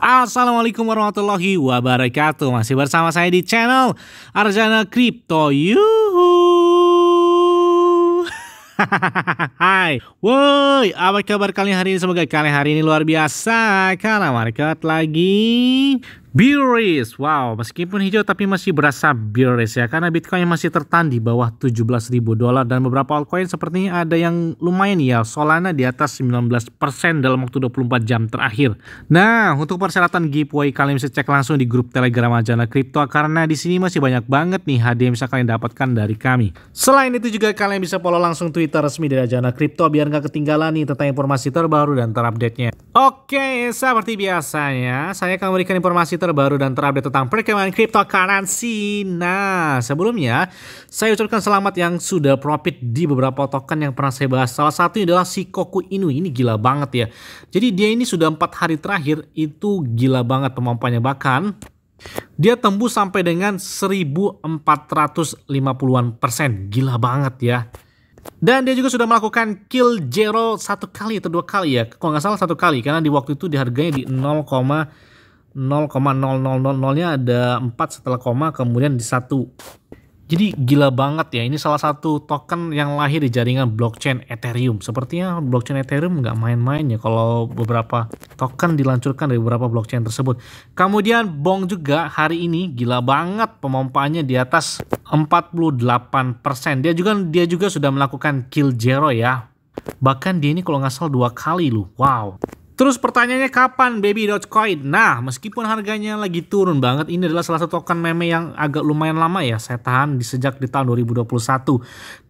Assalamualaikum warahmatullahi wabarakatuh Masih bersama saya di channel Arjana Crypto Yuhu Hai, woi, apa kabar kalian hari ini? Semoga kalian hari ini luar biasa karena market lagi Bearish, wow, meskipun hijau tapi masih berasa bearish ya karena Bitcoin masih tertahan di bawah 17.000 dolar dan beberapa altcoin sepertinya ada yang lumayan ya, Solana di atas 19% dalam waktu 24 jam terakhir. Nah, untuk persyaratan giveaway kalian bisa cek langsung di grup Telegram Ajana Crypto karena di sini masih banyak banget nih hadiah yang bisa kalian dapatkan dari kami. Selain itu juga kalian bisa follow langsung Twitter resmi dari Ajana Crypto biar nggak ketinggalan nih tentang informasi terbaru dan terupdate-nya. Oke, seperti biasanya saya akan memberikan informasi terbaru dan terupdate tentang perkembangan cryptocurrency. Nah, sebelumnya saya ucapkan selamat yang sudah profit di beberapa token yang pernah saya bahas. Salah satunya adalah si Koku Inu. Ini gila banget ya. Jadi dia ini sudah empat hari terakhir itu gila banget kemampuannya bahkan dia tembus sampai dengan 1450-an persen. Gila banget ya. Dan dia juga sudah melakukan kill zero satu kali atau dua kali ya. Kalau nggak salah satu kali karena di waktu itu diharganya di 0,0000-nya ada 4 setelah koma kemudian di satu. Jadi gila banget ya, ini salah satu token yang lahir di jaringan blockchain Ethereum. Sepertinya blockchain Ethereum nggak main-main ya kalau beberapa token dilancurkan dari beberapa blockchain tersebut. Kemudian Bong juga hari ini gila banget pemompaannya di atas 48%. Dia juga dia juga sudah melakukan kill zero ya. Bahkan dia ini kalau ngasal dua kali loh. Wow. Terus pertanyaannya kapan baby Dogecoin? Nah, meskipun harganya lagi turun banget, ini adalah salah satu token meme yang agak lumayan lama ya saya tahan di sejak di tahun 2021.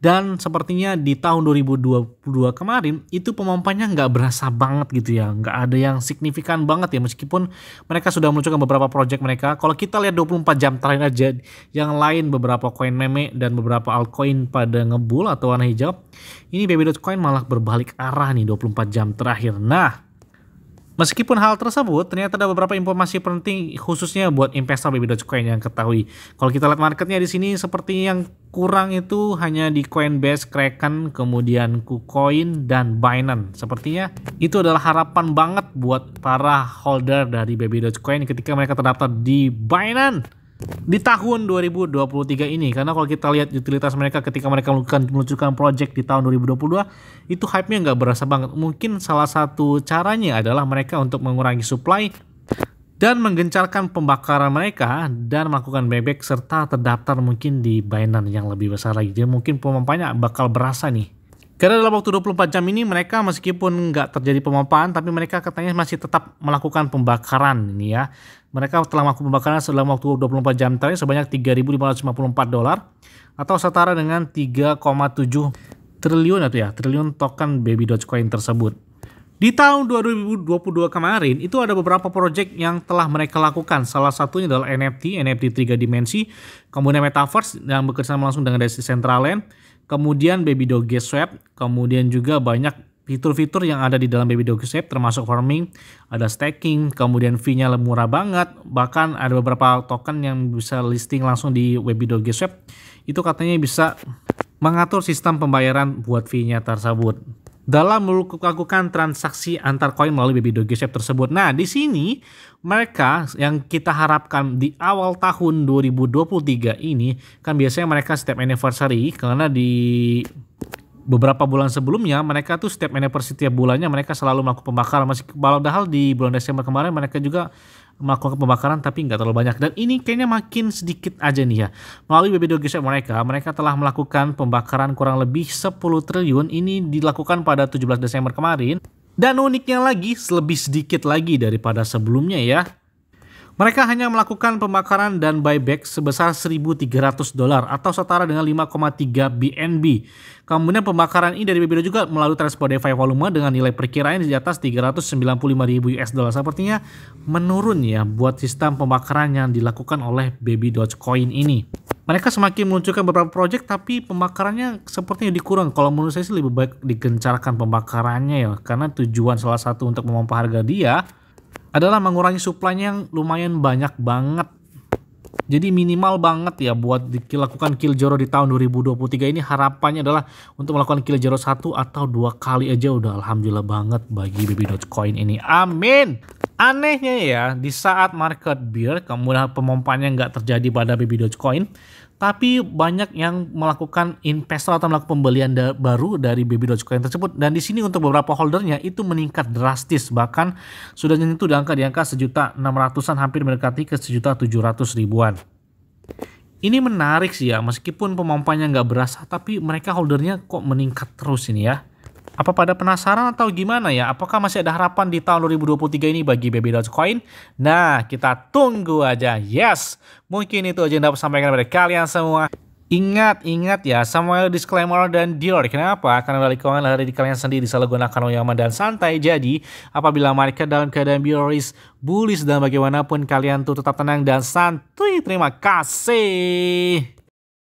Dan sepertinya di tahun 2022 kemarin itu pemompanya nggak berasa banget gitu ya, nggak ada yang signifikan banget ya meskipun mereka sudah meluncurkan beberapa project mereka. Kalau kita lihat 24 jam terakhir aja yang lain beberapa koin meme dan beberapa altcoin pada ngebul atau warna hijau, ini baby Dogecoin malah berbalik arah nih 24 jam terakhir. Nah, Meskipun hal tersebut, ternyata ada beberapa informasi penting khususnya buat investor baby Dogecoin yang ketahui. Kalau kita lihat marketnya di sini seperti yang kurang itu hanya di Coinbase, Kraken, kemudian KuCoin, dan Binance. Sepertinya itu adalah harapan banget buat para holder dari baby Dogecoin ketika mereka terdaftar di Binance di tahun 2023 ini karena kalau kita lihat utilitas mereka ketika mereka melakukan meluncurkan project di tahun 2022 itu hype-nya nggak berasa banget mungkin salah satu caranya adalah mereka untuk mengurangi supply dan menggencarkan pembakaran mereka dan melakukan bebek serta terdaftar mungkin di Binance yang lebih besar lagi jadi mungkin pemampanya bakal berasa nih karena dalam waktu 24 jam ini mereka meskipun nggak terjadi pemompaan tapi mereka katanya masih tetap melakukan pembakaran ini ya. Mereka telah melakukan pembakaran selama waktu 24 jam terakhir sebanyak 3.554 dolar atau setara dengan 3,7 triliun atau ya triliun token baby dogecoin tersebut. Di tahun 2022 kemarin itu ada beberapa proyek yang telah mereka lakukan. Salah satunya adalah NFT, NFT 3 dimensi, kemudian Metaverse yang bekerjasama langsung dengan Central Land. kemudian Baby Doge Swap, kemudian juga banyak fitur-fitur yang ada di dalam Baby Doge Swap termasuk farming, ada staking, kemudian fee-nya murah banget, bahkan ada beberapa token yang bisa listing langsung di Baby Doge Swap. Itu katanya bisa mengatur sistem pembayaran buat fee-nya tersebut dalam melakukan transaksi antar koin melalui Baby Doge Swap tersebut. Nah, di sini mereka yang kita harapkan di awal tahun 2023 ini kan biasanya mereka step anniversary karena di beberapa bulan sebelumnya mereka tuh step anniversary tiap bulannya mereka selalu melakukan pembakaran masih padahal di bulan Desember kemarin mereka juga melakukan pembakaran tapi nggak terlalu banyak dan ini kayaknya makin sedikit aja nih ya melalui BB2 mereka mereka telah melakukan pembakaran kurang lebih 10 triliun ini dilakukan pada 17 Desember kemarin dan uniknya lagi lebih sedikit lagi daripada sebelumnya ya mereka hanya melakukan pembakaran dan buyback sebesar 1.300 dolar atau setara dengan 5,3 BNB. Kemudian pembakaran ini dari Bebido juga melalui five volume dengan nilai perkiraan di atas 395.000 US dollar. Sepertinya menurun ya buat sistem pembakaran yang dilakukan oleh Baby Dogecoin ini. Mereka semakin meluncurkan beberapa project tapi pembakarannya sepertinya dikurang. Kalau menurut saya sih lebih baik digencarkan pembakarannya ya karena tujuan salah satu untuk memompa harga dia adalah mengurangi supply yang lumayan banyak banget. Jadi minimal banget ya buat dilakukan kill Joro di tahun 2023 ini harapannya adalah untuk melakukan kill Joro satu atau dua kali aja udah alhamdulillah banget bagi BB Dogecoin ini. Amin. Anehnya ya di saat market bear kemudian pemompanya nggak terjadi pada BB Dogecoin tapi banyak yang melakukan investor atau melakukan pembelian da baru dari baby Dogecoin tersebut dan di sini untuk beberapa holdernya itu meningkat drastis bahkan sudah menyentuh di angka di angka sejuta enam ratusan hampir mendekati ke sejuta tujuh ratus ribuan. Ini menarik sih ya meskipun pemampannya nggak berasa tapi mereka holdernya kok meningkat terus ini ya apa pada penasaran atau gimana ya? Apakah masih ada harapan di tahun 2023 ini bagi BB Dogecoin? Nah, kita tunggu aja. Yes, mungkin itu aja yang dapat sampaikan pada kalian semua. Ingat, ingat ya, Samuel disclaimer dan dealer. Kenapa? Karena dari keuangan dari di kalian sendiri selalu gunakan aman dan santai. Jadi, apabila market dalam keadaan bioris, bullish dan bagaimanapun kalian tuh tetap tenang dan santuy. Terima kasih.